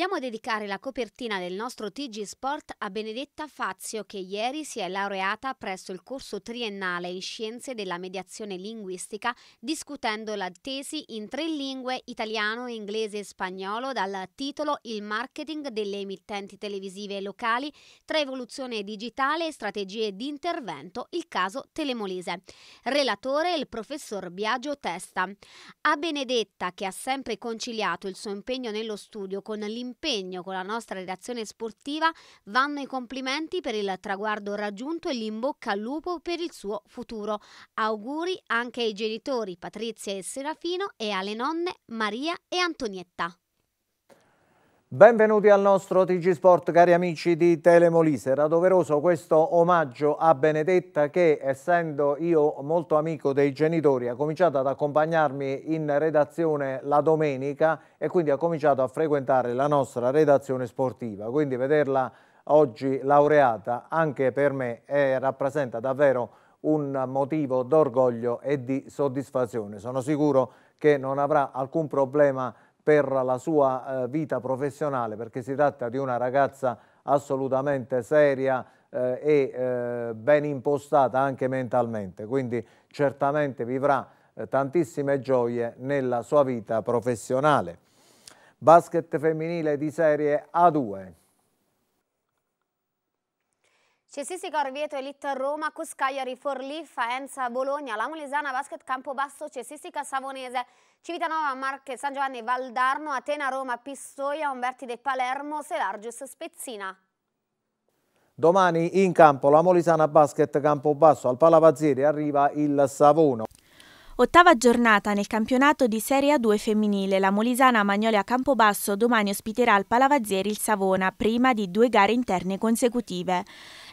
Vogliamo dedicare la copertina del nostro TG Sport a Benedetta Fazio che ieri si è laureata presso il corso triennale in Scienze della Mediazione Linguistica discutendo la tesi in tre lingue italiano, inglese e spagnolo dal titolo Il marketing delle emittenti televisive locali tra evoluzione digitale e strategie di intervento, il caso Telemolese. Relatore il professor Biagio Testa. A Benedetta che ha sempre conciliato il suo impegno nello studio con l'impegno impegno con la nostra redazione sportiva vanno i complimenti per il traguardo raggiunto e l'imbocca al lupo per il suo futuro. Auguri anche ai genitori Patrizia e Serafino e alle nonne Maria e Antonietta. Benvenuti al nostro TG Sport cari amici di Telemolise, era doveroso questo omaggio a Benedetta che essendo io molto amico dei genitori ha cominciato ad accompagnarmi in redazione la domenica e quindi ha cominciato a frequentare la nostra redazione sportiva, quindi vederla oggi laureata anche per me è, eh, rappresenta davvero un motivo d'orgoglio e di soddisfazione, sono sicuro che non avrà alcun problema per la sua eh, vita professionale perché si tratta di una ragazza assolutamente seria eh, e eh, ben impostata anche mentalmente, quindi certamente vivrà eh, tantissime gioie nella sua vita professionale. Basket femminile di serie A2. Cesisi Orvieto, Elite Roma, Cuscagliari, Forlì, Faenza, Bologna, La Molisana, Basket, Campobasso, Cesisica, Savonese, Civitanova, Marche, San Giovanni, Valdarno, Atena, Roma, Pistoia, Umberti de Palermo, Selargius, Spezzina. Domani in campo la Molisana Basket Campobasso, al Palavazzeri arriva il Savono. Ottava giornata nel campionato di Serie A2 femminile. La Molisana a Campobasso domani ospiterà al Palavazzieri il Savona, prima di due gare interne consecutive.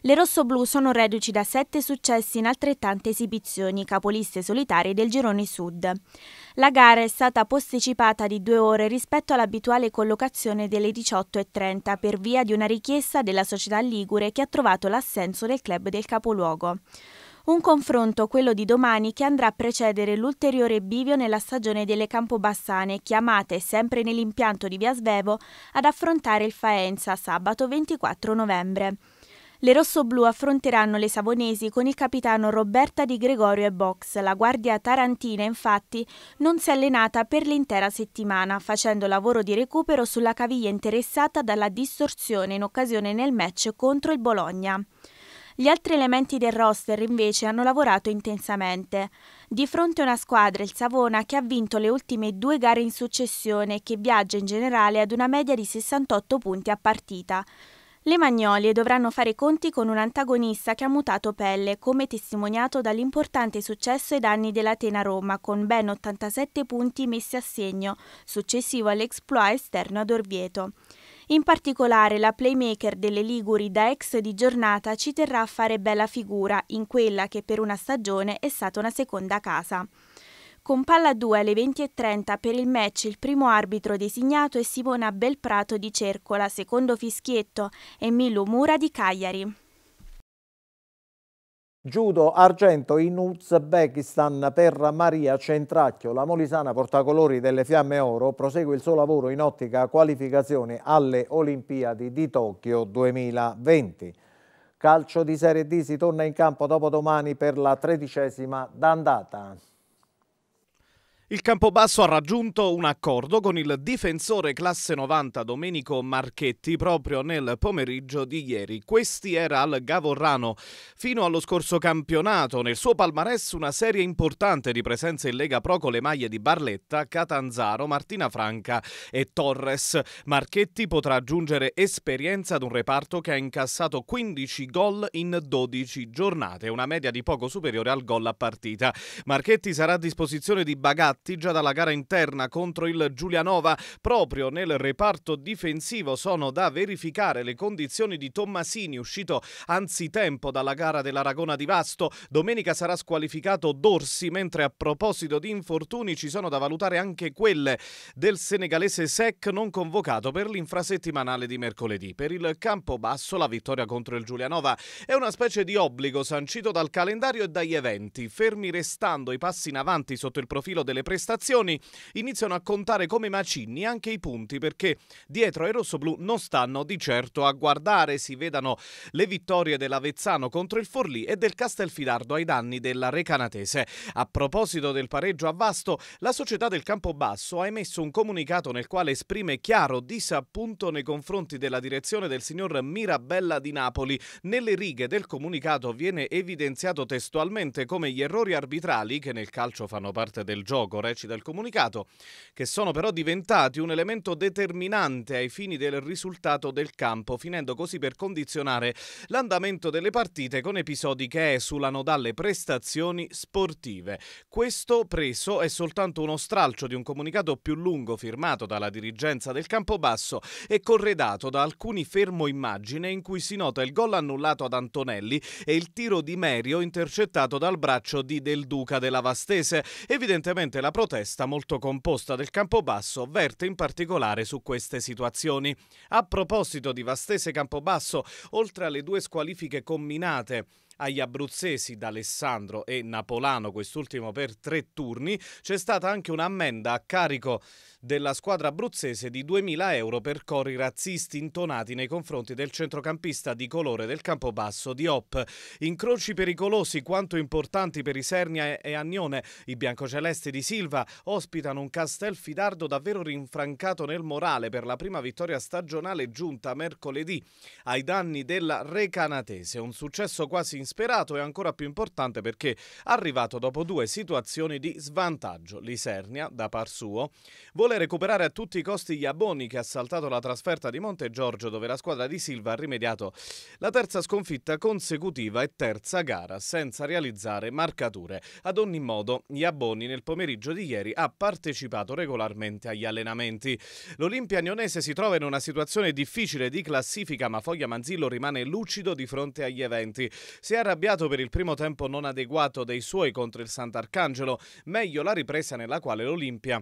Le rossoblù sono reduci da sette successi in altrettante esibizioni, capoliste solitarie del girone sud. La gara è stata posticipata di due ore rispetto all'abituale collocazione delle 18.30 per via di una richiesta della società Ligure che ha trovato l'assenso del club del capoluogo. Un confronto, quello di domani, che andrà a precedere l'ulteriore bivio nella stagione delle Campobassane, chiamate sempre nell'impianto di Via Svevo ad affrontare il Faenza sabato 24 novembre. Le rossoblù affronteranno le savonesi con il capitano Roberta Di Gregorio e Box. La guardia tarantina, infatti, non si è allenata per l'intera settimana, facendo lavoro di recupero sulla caviglia interessata dalla distorsione in occasione nel match contro il Bologna. Gli altri elementi del roster invece hanno lavorato intensamente. Di fronte a una squadra, il Savona, che ha vinto le ultime due gare in successione e che viaggia in generale ad una media di 68 punti a partita. Le Magnolie dovranno fare conti con un antagonista che ha mutato pelle, come testimoniato dall'importante successo ai danni dell'Atena Roma, con ben 87 punti messi a segno, successivo all'exploit esterno ad Orvieto. In particolare la playmaker delle Liguri da ex di giornata ci terrà a fare bella figura in quella che per una stagione è stata una seconda casa. Con palla 2 alle 20.30 per il match il primo arbitro designato è Simona Belprato di Cercola, secondo Fischietto e Milu Mura di Cagliari. Giudo argento in Uzbekistan per Maria Centracchio. La Molisana portacolori delle Fiamme Oro prosegue il suo lavoro in ottica qualificazione alle Olimpiadi di Tokyo 2020. Calcio di Serie D si torna in campo dopo domani per la tredicesima d'andata. Il Campobasso ha raggiunto un accordo con il difensore classe 90 Domenico Marchetti proprio nel pomeriggio di ieri. Questi era al Gavorrano. Fino allo scorso campionato, nel suo palmarès una serie importante di presenze in Lega Pro con le maglie di Barletta, Catanzaro, Martina Franca e Torres. Marchetti potrà aggiungere esperienza ad un reparto che ha incassato 15 gol in 12 giornate, una media di poco superiore al gol a partita. Marchetti sarà a disposizione di Bagatti infatti già dalla gara interna contro il Giulianova. Proprio nel reparto difensivo sono da verificare le condizioni di Tommasini, uscito anzitempo dalla gara dell'Aragona di Vasto. Domenica sarà squalificato Dorsi, mentre a proposito di infortuni ci sono da valutare anche quelle del senegalese Sec non convocato per l'infrasettimanale di mercoledì. Per il campo basso la vittoria contro il Giulianova è una specie di obbligo sancito dal calendario e dagli eventi, fermi restando i passi in avanti sotto il profilo delle prestazioni, iniziano a contare come macigni anche i punti perché dietro ai rossoblù non stanno di certo a guardare. Si vedano le vittorie dell'Avezzano contro il Forlì e del Castelfidardo ai danni della Recanatese. A proposito del pareggio a Vasto, la società del Campobasso ha emesso un comunicato nel quale esprime chiaro disappunto nei confronti della direzione del signor Mirabella di Napoli. Nelle righe del comunicato viene evidenziato testualmente come gli errori arbitrali, che nel calcio fanno parte del gioco, poco, ecco, recita il comunicato, che sono però diventati un elemento determinante ai fini del risultato del campo, finendo così per condizionare l'andamento delle partite con episodi che esulano dalle prestazioni sportive. Questo preso è soltanto uno stralcio di un comunicato più lungo firmato dalla dirigenza del Campobasso e corredato da alcuni fermoimmagine in cui si nota il gol annullato ad Antonelli e il tiro di Merio intercettato dal braccio di Del Duca della Vastese. Evidentemente la la protesta molto composta del Campobasso verte in particolare su queste situazioni. A proposito di Vastese Campobasso, oltre alle due squalifiche combinate agli abruzzesi D'Alessandro e Napolano, quest'ultimo per tre turni, c'è stata anche un'ammenda a carico della squadra abruzzese di 2.000 euro per cori razzisti intonati nei confronti del centrocampista di colore del Campobasso di Op. Incroci pericolosi quanto importanti per Isernia e Agnone, i biancocelesti di Silva ospitano un Castelfidardo davvero rinfrancato nel morale per la prima vittoria stagionale giunta mercoledì ai danni della Recanatese, un successo quasi insperato e ancora più importante perché arrivato dopo due situazioni di svantaggio. Lisernia, da par suo, vuole recuperare a tutti i costi gli Iaboni che ha saltato la trasferta di Monte Giorgio dove la squadra di Silva ha rimediato la terza sconfitta consecutiva e terza gara senza realizzare marcature. Ad ogni modo, gli Iaboni nel pomeriggio di ieri ha partecipato regolarmente agli allenamenti. L'Olimpia Agnonese si trova in una situazione difficile di classifica ma Foglia Manzillo rimane lucido di fronte agli eventi. Se è arrabbiato per il primo tempo non adeguato dei suoi contro il Sant'Arcangelo, meglio la ripresa nella quale l'Olimpia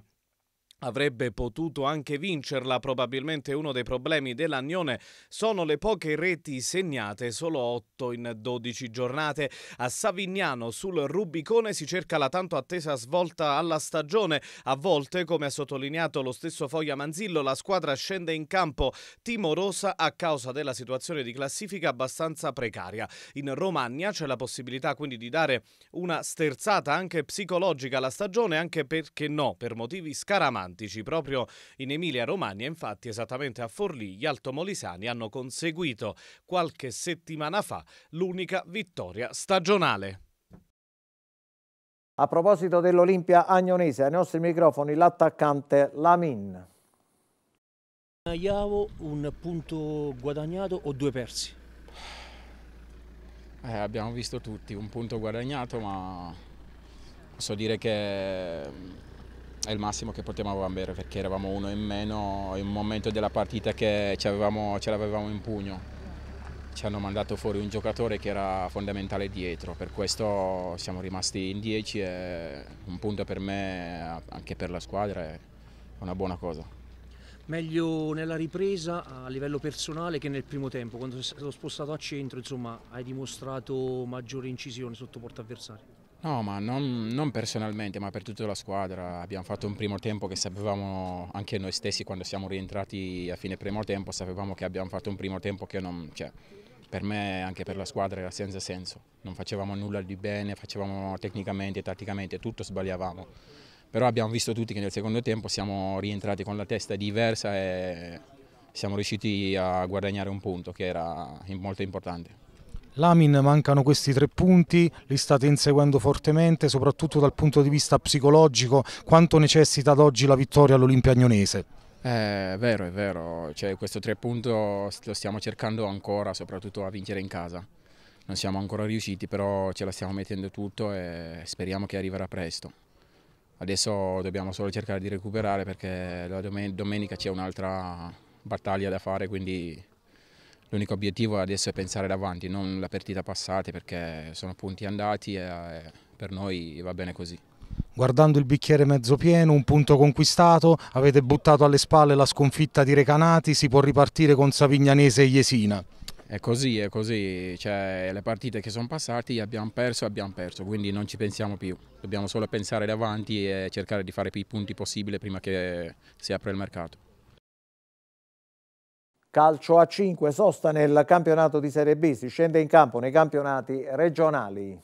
avrebbe potuto anche vincerla. Probabilmente uno dei problemi dell'Agnone sono le poche reti segnate, solo 8 in 12 giornate. A Savignano sul Rubicone si cerca la tanto attesa svolta alla stagione. A volte, come ha sottolineato lo stesso Foglia Manzillo, la squadra scende in campo timorosa a causa della situazione di classifica abbastanza precaria. In Romagna c'è la possibilità quindi di dare una sterzata anche psicologica alla stagione, anche perché no, per motivi scaramanti romantici. Proprio in Emilia-Romagna, infatti, esattamente a Forlì, gli altomolisani hanno conseguito qualche settimana fa l'unica vittoria stagionale. A proposito dell'Olimpia Agnonese, ai nostri microfoni l'attaccante Lamin. Iavo un punto guadagnato o due persi? Eh, abbiamo visto tutti un punto guadagnato ma posso dire che è il massimo che potevamo bere perché eravamo uno in meno in un momento della partita che ce l'avevamo in pugno. Ci hanno mandato fuori un giocatore che era fondamentale dietro, per questo siamo rimasti in 10 e un punto per me, anche per la squadra, è una buona cosa. Meglio nella ripresa a livello personale che nel primo tempo, quando sei stato spostato a centro, insomma, hai dimostrato maggiore incisione sotto porta avversaria. No, ma non, non, personalmente, ma per tutta la squadra. Abbiamo fatto un primo tempo che sapevamo, anche noi stessi quando siamo rientrati a fine primo tempo, sapevamo che abbiamo fatto un primo tempo che non, cioè, per me e anche per la squadra era senza senso. Non facevamo nulla di bene, facevamo tecnicamente, tatticamente, tutto sbagliavamo. Però abbiamo visto tutti che nel secondo tempo siamo rientrati con la testa diversa e siamo riusciti a guadagnare un punto che era molto importante. L'Amin mancano questi tre punti, li state inseguendo fortemente, soprattutto dal punto di vista psicologico, quanto necessita ad oggi la vittoria all'Olimpia Agnonese? Eh, è vero, è vero, cioè, questo tre punti lo stiamo cercando ancora, soprattutto a vincere in casa. Non siamo ancora riusciti, però ce la stiamo mettendo tutto e speriamo che arriverà presto. Adesso dobbiamo solo cercare di recuperare perché domen domenica c'è un'altra battaglia da fare, quindi l'unico obiettivo adesso è pensare davanti, non la partita passata perché sono punti andati e eh, per noi va bene così. Guardando il bicchiere mezzo pieno, un punto conquistato, avete buttato alle spalle la sconfitta di Recanati, si può ripartire con Savignanese e Iesina. È così, è così, cioè, le partite che sono passate abbiamo perso, e abbiamo perso, quindi non ci pensiamo più, dobbiamo solo pensare davanti e cercare di fare più punti possibile prima che si apra il mercato calcio a 5, sosta nel campionato di Serie B, si scende in campo nei campionati regionali.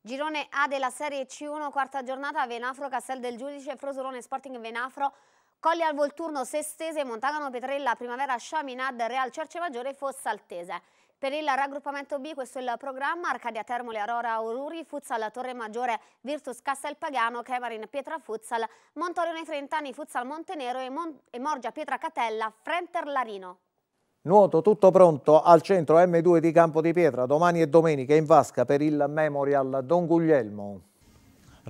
Girone A della Serie C1, quarta giornata, Venafro, Castel del Giudice, Frosolone, Sporting Venafro, Colli al Volturno, Sestese, Montagano, Petrella, Primavera, Sciaminad, Real Cerce Maggiore, Fossaltese. Per il raggruppamento B questo è il programma Arcadia Termoli Aurora Aururi, Futsal Torre Maggiore, Virtus Castel Pagano, Kemarin Pietra Futsal, Montorione Trentani, Futsal Montenero e, Mon e Morgia Pietra Catella Frenter Larino. Nuoto tutto pronto al centro M2 di Campo di Pietra, domani e domenica in vasca per il Memorial Don Guglielmo.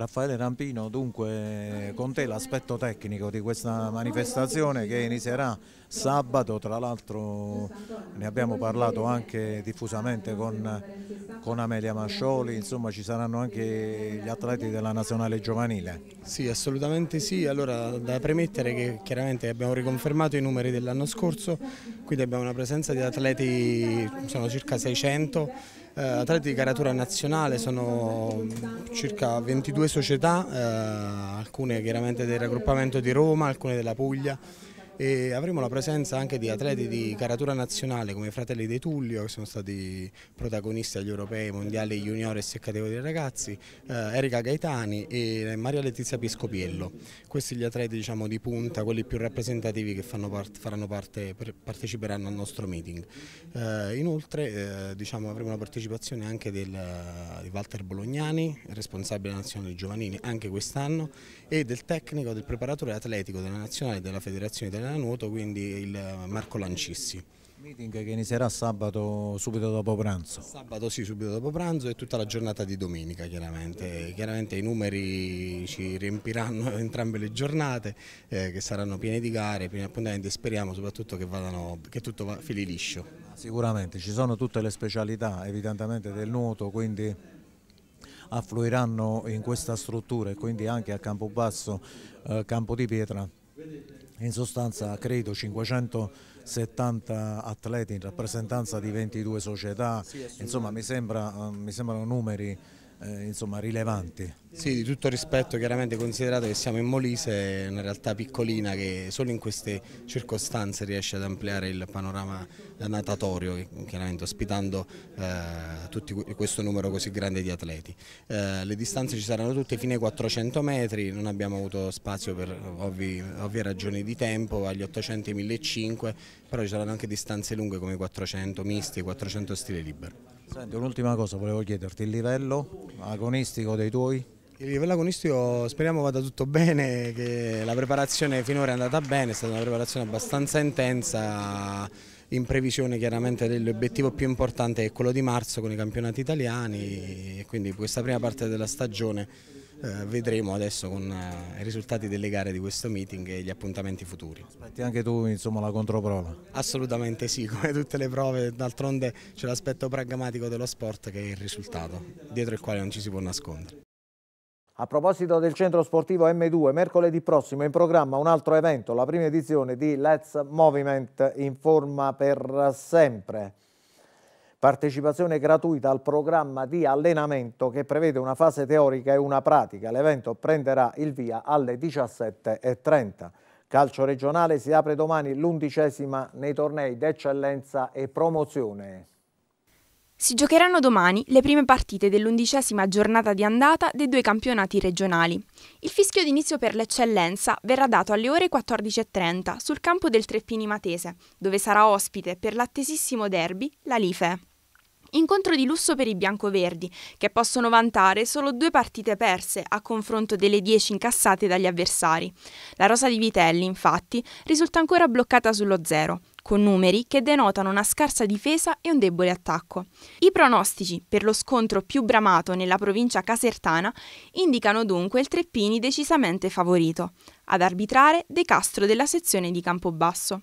Raffaele Rampino, dunque con te l'aspetto tecnico di questa manifestazione che inizierà sabato, tra l'altro ne abbiamo parlato anche diffusamente con, con, Amelia Mascioli, insomma ci saranno anche gli atleti della nazionale giovanile. Sì, assolutamente sì, allora da premettere che chiaramente abbiamo riconfermato i numeri dell'anno scorso, quindi abbiamo una presenza di atleti, sono circa 600 eh, atleti di caratura nazionale, sono circa 22 società, eh, alcune chiaramente del raggruppamento di Roma, alcune della Puglia, e avremo la presenza anche di atleti di caratura nazionale come i fratelli De Tullio che sono stati protagonisti agli europei, mondiali juniores e categorie ragazzi, eh, Erika Gaetani e Maria Letizia Piscopiello. Questi gli atleti diciamo, di punta, quelli più rappresentativi che part parte, parteciperanno al nostro meeting. Eh, inoltre eh, diciamo, avremo la partecipazione anche del, di Walter Bolognani, responsabile nazionale giovanili anche quest'anno e del tecnico del preparatore atletico della nazionale della Federazione Italiana Nuoto, quindi il Marco Lancissi. Meeting che inizierà sabato subito dopo pranzo. Sabato sì, subito dopo pranzo e tutta la giornata di domenica chiaramente. Chiaramente i numeri ci riempiranno entrambe le giornate eh, che saranno piene di gare, pieni appuntamenti e speriamo soprattutto che, vadano, che tutto fili liscio. Sicuramente, ci sono tutte le specialità evidentemente del nuoto, quindi affluiranno in questa struttura e quindi anche a Campobasso, eh, Campo di Pietra. In sostanza credo 570 atleti in rappresentanza di 22 società, insomma mi, sembra, eh, mi sembrano numeri eh, insomma, rilevanti. Sì, di tutto rispetto, chiaramente considerato che siamo in Molise, una realtà piccolina che solo in queste circostanze riesce ad ampliare il panorama natatorio, chiaramente ospitando eh, questo numero così grande di atleti. Eh, le distanze ci saranno tutte fino ai 400 metri, non abbiamo avuto spazio per ovvi, ovvie ragioni di tempo, agli 800 e 1500, però ci saranno anche distanze lunghe come 400 misti e 400 stile libero. Senti, un'ultima cosa volevo chiederti, il livello agonistico dei tuoi? Il livello agonistico speriamo vada tutto bene, che la preparazione finora è andata bene, è stata una preparazione abbastanza intensa, in previsione chiaramente dell'obiettivo più importante che è quello di marzo con i campionati italiani e quindi questa prima parte della stagione eh, vedremo adesso con eh, i risultati delle gare di questo meeting e gli appuntamenti futuri. Aspetti anche tu insomma, la controprova? Assolutamente sì, come tutte le prove, d'altronde c'è l'aspetto pragmatico dello sport che è il risultato, dietro il quale non ci si può nascondere. A proposito del centro sportivo M2, mercoledì prossimo è in programma un altro evento, la prima edizione di Let's Movement in forma per sempre partecipazione gratuita al programma di allenamento che prevede una fase teorica e una pratica. L'evento prenderà il via alle 17.30. Calcio regionale si apre domani l'undicesima nei tornei d'eccellenza e promozione. Si giocheranno domani le prime partite dell'undicesima giornata di andata dei due campionati regionali. Il fischio d'inizio per l'eccellenza verrà dato alle ore 14.30 sul campo del Treppini Matese, dove sarà ospite per l'attesissimo derby la Life. Incontro di lusso per i biancoverdi, che possono vantare solo due partite perse a confronto delle dieci incassate dagli avversari. La rosa di Vitelli, infatti, risulta ancora bloccata sullo zero, con numeri che denotano una scarsa difesa e un debole attacco. I pronostici per lo scontro più bramato nella provincia casertana indicano dunque il Treppini decisamente favorito. Ad arbitrare De Castro della sezione di Campobasso.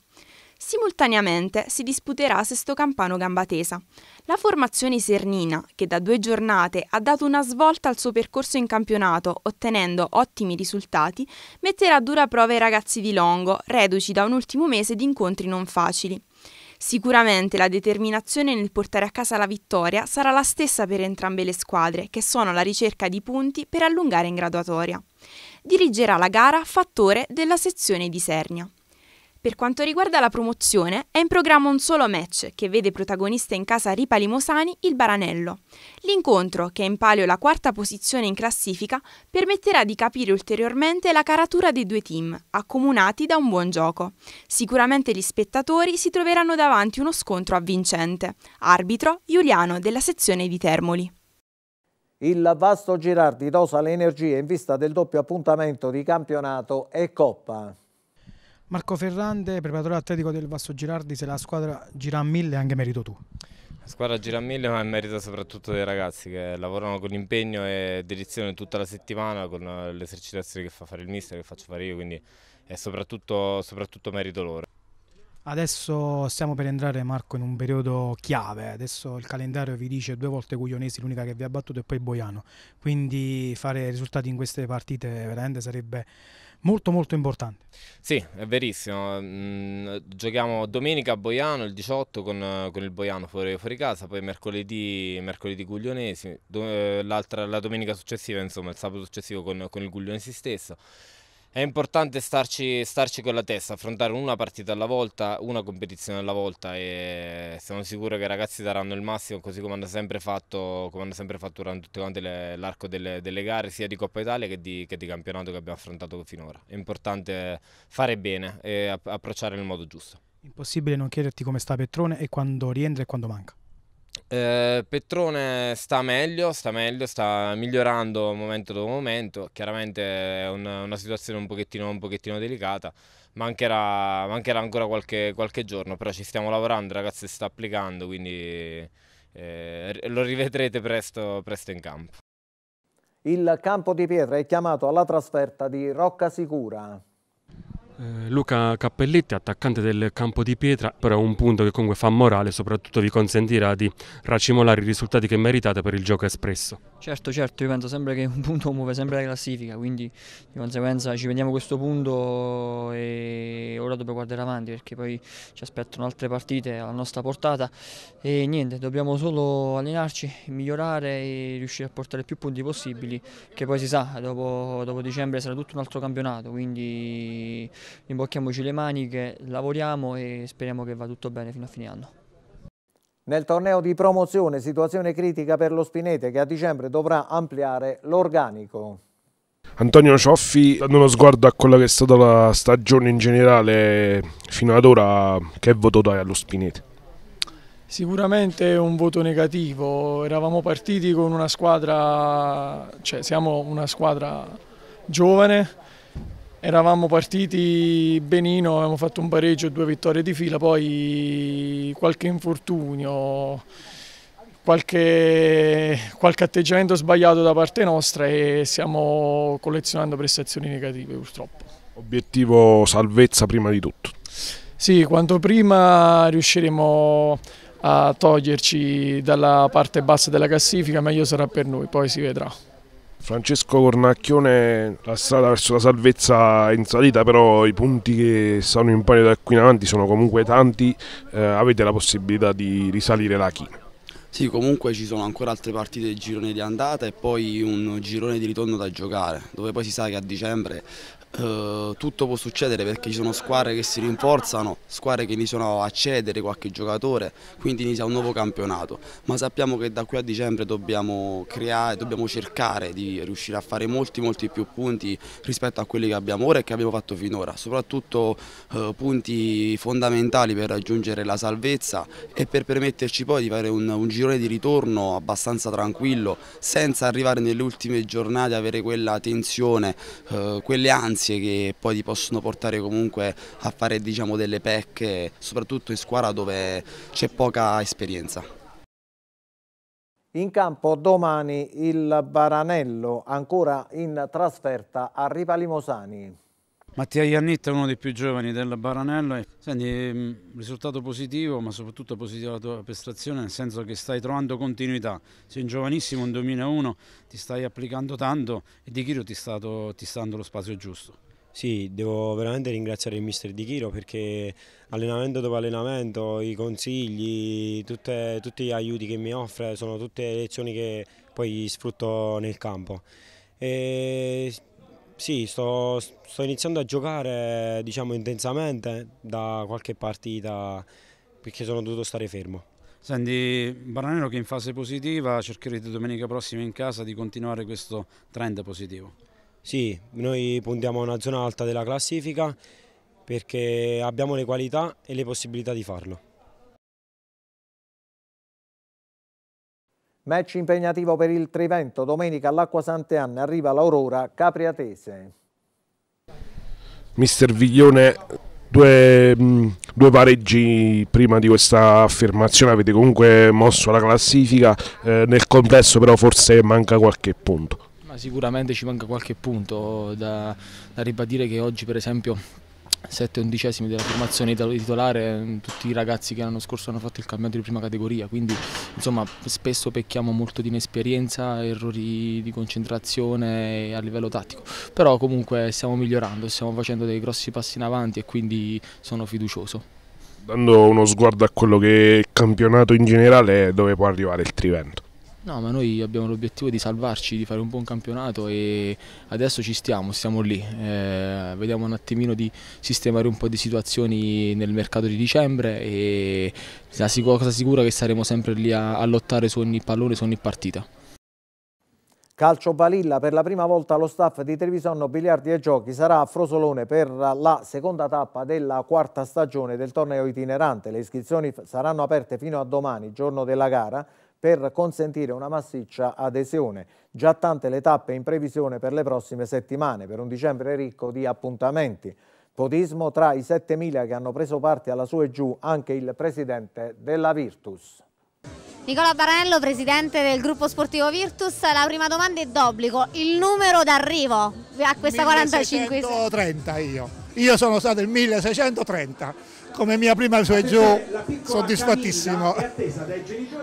Simultaneamente si disputerà Sesto Campano Gambatesa. La formazione Sernina, che da due giornate ha dato una svolta al suo percorso in campionato, ottenendo ottimi risultati, metterà a dura prova i ragazzi di Longo, reduci da un ultimo mese di incontri non facili. Sicuramente la determinazione nel portare a casa la vittoria sarà la stessa per entrambe le squadre, che sono alla ricerca di punti per allungare in graduatoria. Dirigerà la gara fattore della sezione di Sernia. Per quanto riguarda la promozione, è in programma un solo match che vede protagonista in casa Ripa Limosani il Baranello. L'incontro, che è in palio la quarta posizione in classifica, permetterà di capire ulteriormente la caratura dei due team, accomunati da un buon gioco. Sicuramente gli spettatori si troveranno davanti uno scontro avvincente. Arbitro Giuliano della sezione di Termoli. Il vasto Girardi dosa le energie in vista del doppio appuntamento di campionato e Coppa. Marco Ferrande, preparatore atletico del Vasso Girardi, se la squadra gira a mille anche merito tu. La squadra gira a mille ma è merito soprattutto dei ragazzi che lavorano con impegno e dedizione tutta la settimana con le esercitazioni che fa fare il mister, che faccio fare io, quindi è soprattutto, soprattutto merito loro. Adesso stiamo per entrare Marco in un periodo chiave, adesso il calendario vi dice due volte Cuglionesi, l'unica che vi ha battuto e poi Boiano, quindi fare risultati in queste partite veramente sarebbe molto molto importante. Sì, è verissimo. Mm, giochiamo domenica a Boiano il 18 con, con il Boiano fuori, fuori, casa, poi mercoledì, mercoledì Guglionesi, do, eh, la domenica successiva, insomma il sabato successivo con, con il Guglionesi stesso è importante starci, starci, con la testa, affrontare una partita alla volta, una competizione alla volta e sono sicuro che i ragazzi daranno il massimo così come hanno sempre fatto, come hanno sempre fatto durante tutto l'arco delle, delle, gare sia di Coppa Italia che di, che di, campionato che abbiamo affrontato finora. È importante fare bene e approcciare nel modo giusto. Impossibile non chiederti come sta Petrone e quando rientra e quando manca. Eh, Petrone sta meglio, sta meglio, sta migliorando momento dopo momento. Chiaramente è una, una situazione un pochettino, un pochettino delicata. Mancherà, mancherà ancora qualche, qualche, giorno, però ci stiamo lavorando, ragazzi, si sta applicando, quindi eh, lo rivedrete presto, presto in campo. Il campo di pietra è chiamato alla trasferta di Rocca Sicura. Eh, Luca Cappelletti, attaccante del campo di pietra, però è un punto che comunque fa morale soprattutto vi consentirà di racimolare i risultati che meritate per il gioco espresso. Certo, certo, io penso sempre che un punto muove sempre la classifica, quindi di conseguenza ci prendiamo questo punto e dobbiamo guardare avanti perché poi ci aspettano altre partite alla nostra portata e niente, dobbiamo solo allenarci, migliorare e riuscire a portare più punti possibili che poi si sa, dopo, dopo dicembre sarà tutto un altro campionato, quindi imbocchiamoci le maniche, lavoriamo e speriamo che va tutto bene fino a fine anno. Nel torneo di promozione situazione critica per lo Spinete che a dicembre dovrà ampliare l'organico. Antonio Cioffi, dando uno sguardo a quella che è stata la stagione in generale fino ad ora, che voto dai allo Spinete? Sicuramente un voto negativo, eravamo partiti con una squadra, cioè siamo una squadra giovane, eravamo partiti benino, abbiamo fatto un pareggio due vittorie di fila, poi qualche infortunio qualche, qualche atteggiamento sbagliato da parte nostra e stiamo collezionando prestazioni negative purtroppo. Obiettivo salvezza prima di tutto? Sì, quanto prima riusciremo a toglierci dalla parte bassa della classifica, meglio sarà per noi, poi si vedrà. Francesco Cornacchione, la strada verso la salvezza è in salita, però i punti che stanno in palio da qui in avanti sono comunque tanti, eh, avete la possibilità di risalire la china. Sì, comunque ci sono ancora altre partite del girone di andata e poi un girone di ritorno da giocare, dove poi si sa che a dicembre eh, tutto può succedere perché ci sono squadre che si rinforzano, squadre che iniziano a cedere qualche giocatore, quindi inizia un nuovo campionato, ma sappiamo che da qui a dicembre dobbiamo creare, dobbiamo cercare di riuscire a fare molti molti più punti rispetto a quelli che abbiamo ora e che abbiamo fatto finora, soprattutto uh, punti fondamentali per raggiungere la salvezza e per permetterci poi di fare un, un girone di ritorno abbastanza tranquillo, senza arrivare nelle ultime giornate a avere quella tensione, uh, quelle ansie esperienze che poi ti possono portare comunque a fare diciamo, delle pecche, soprattutto in squadra dove c'è poca esperienza. In campo domani il Baranello, ancora in trasferta a Ripa Limosani. Mattia Iannit è uno dei più giovani del Baranello. Senti, mm, risultato positivo, ma soprattutto positiva la tua prestazione, nel senso che stai trovando continuità. Sei un giovanissimo, un 2001, ti stai applicando tanto e Di Chiro ti, ti sta dando lo spazio giusto. Sì, devo veramente ringraziare il mister Di Chiro perché allenamento dopo allenamento, i consigli, tutte, tutti gli aiuti che mi offre sono tutte lezioni che poi sfrutto nel campo. E sì, sto, sto iniziando a giocare diciamo, intensamente da qualche partita perché sono dovuto stare fermo. Senti, Baranero che in fase positiva cercherete domenica prossima in casa di continuare questo trend positivo. Sì, noi puntiamo a una zona alta della classifica perché abbiamo le qualità e le possibilità di farlo. Match impegnativo per il Trivento, domenica all'Acqua Sant'Anna arriva l'Aurora Capriatese. Mister Viglione, due, mm, due, pareggi prima di questa affermazione, avete comunque mosso la classifica, eh, nel complesso però forse manca qualche punto. Ma sicuramente ci manca qualche punto, da, da ribadire che oggi per esempio 7 undicesimi della formazione titolare, mm, tutti i ragazzi che l'anno scorso hanno fatto il campionato di prima categoria, quindi insomma spesso pecchiamo molto di inesperienza, errori di concentrazione a livello tattico, però comunque stiamo migliorando, stiamo facendo dei grossi passi in avanti e quindi sono fiducioso. Dando uno sguardo a quello che è il campionato in generale, dove può arrivare il Trivento? No, ma noi abbiamo l'obiettivo di salvarci, di fare un buon campionato e adesso ci stiamo, siamo lì. Eh, vediamo un attimino di sistemare un po' di situazioni nel mercato di dicembre e la cosa sicura è che saremo sempre lì a, a lottare su ogni pallone, su ogni partita. Calcio Balilla, per la prima volta lo staff di Trevisonno Biliardi e Giochi sarà a Frosolone per la seconda tappa della quarta stagione del torneo itinerante. Le iscrizioni saranno aperte fino a domani, giorno della gara per consentire una massiccia adesione. Già tante le tappe in previsione per le prossime settimane, per un dicembre ricco di appuntamenti. Podismo tra i 7.000 che hanno preso parte alla sua e giù anche il presidente della Virtus. Nicola Baranello, presidente del gruppo sportivo Virtus, la prima domanda è d'obbligo, il numero d'arrivo a questa 1630 45? 1630 io, io sono stato il 1630 come mia prima su e giù soddisfattissimo.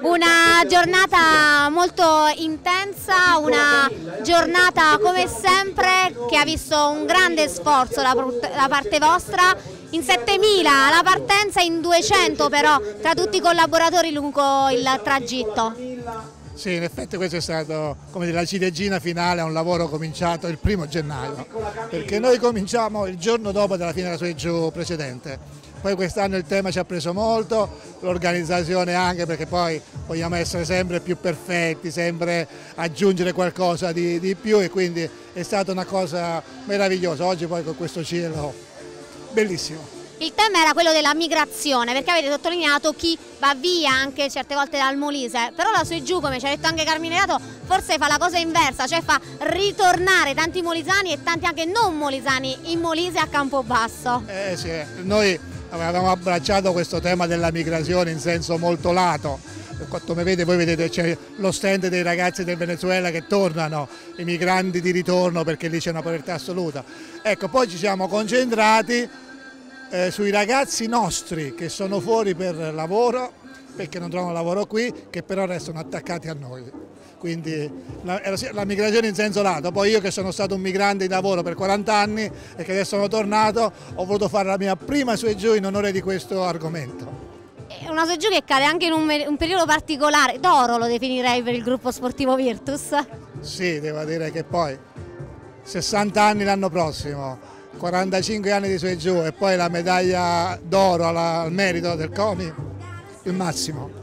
Una giornata molto intensa, una giornata come sempre che ha visto un grande sforzo da parte vostra, in 7.000 la partenza, in 200 però tra tutti i collaboratori lungo il tragitto. Sì, in effetti questo è stato come dire, la ciliegina finale a un lavoro cominciato il primo gennaio, perché noi cominciamo il giorno dopo della fine della sua giù precedente poi quest'anno il tema ci ha preso molto, l'organizzazione anche perché poi vogliamo essere sempre più perfetti, sempre aggiungere qualcosa di, di più e quindi è stata una cosa meravigliosa, oggi poi con questo cielo bellissimo. Il tema era quello della migrazione, perché avete sottolineato chi va via anche certe volte dal Molise, però la sui giù, come ci ha detto anche Carmine Dato, forse fa la cosa inversa, cioè fa ritornare tanti molisani e tanti anche non molisani in Molise a Campobasso. Eh sì, noi avevamo abbracciato questo tema della migrazione in senso molto lato. Come vedete voi vedete c'è lo stand dei ragazzi del Venezuela che tornano, i migranti di ritorno perché lì c'è una povertà assoluta. Ecco, poi ci siamo concentrati eh, sui ragazzi nostri che sono fuori per lavoro, perché non trovano lavoro qui, che però restano attaccati a noi quindi la, la, migrazione in senso lato. Poi io che sono stato un migrante di lavoro per 40 anni e che adesso sono tornato, ho voluto fare la mia prima su e giù in onore di questo argomento. È eh, una su e giù che cade anche in un, un periodo particolare, d'oro lo definirei per il gruppo sportivo Virtus. Sì, devo dire che poi 60 anni l'anno prossimo, 45 anni di su e giù e poi la medaglia d'oro al merito del COMI, il massimo.